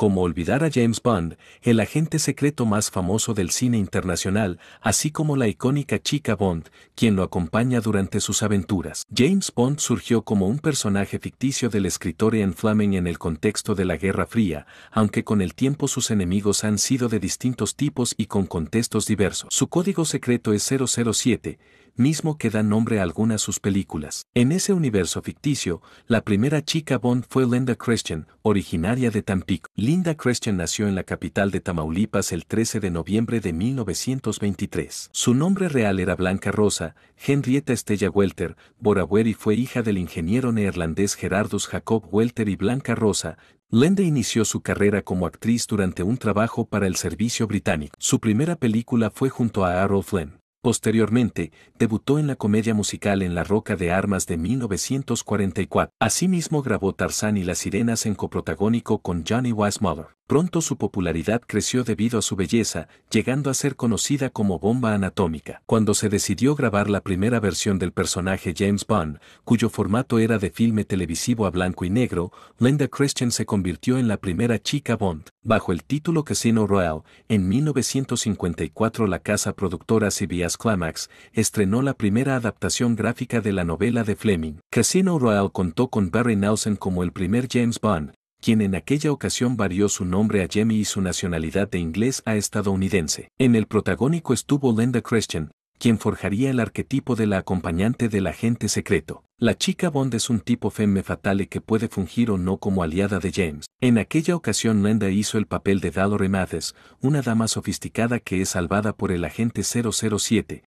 como olvidar a James Bond, el agente secreto más famoso del cine internacional, así como la icónica chica Bond, quien lo acompaña durante sus aventuras. James Bond surgió como un personaje ficticio del escritor Ian Fleming en el contexto de la Guerra Fría, aunque con el tiempo sus enemigos han sido de distintos tipos y con contextos diversos. Su código secreto es 007, mismo que da nombre a algunas sus películas. En ese universo ficticio, la primera chica Bond fue Linda Christian, originaria de Tampico. Linda Christian nació en la capital de Tamaulipas el 13 de noviembre de 1923. Su nombre real era Blanca Rosa, Henrietta Estella Welter, y fue hija del ingeniero neerlandés Gerardus Jacob Welter y Blanca Rosa, Linda inició su carrera como actriz durante un trabajo para el servicio británico. Su primera película fue junto a Harold Flynn. Posteriormente, debutó en la comedia musical En la Roca de Armas de 1944. Asimismo grabó Tarzán y las Sirenas en coprotagónico con Johnny Weissmuller. Pronto su popularidad creció debido a su belleza, llegando a ser conocida como bomba anatómica. Cuando se decidió grabar la primera versión del personaje James Bond, cuyo formato era de filme televisivo a blanco y negro, Linda Christian se convirtió en la primera chica Bond. Bajo el título Casino Royale, en 1954 la casa productora CBS Climax estrenó la primera adaptación gráfica de la novela de Fleming. Casino Royale contó con Barry Nelson como el primer James Bond, quien en aquella ocasión varió su nombre a Jamie y su nacionalidad de inglés a estadounidense. En el protagónico estuvo Linda Christian, quien forjaría el arquetipo de la acompañante del agente secreto. La chica Bond es un tipo femme fatale que puede fungir o no como aliada de James. En aquella ocasión Linda hizo el papel de Valerie Mathes, una dama sofisticada que es salvada por el agente 007,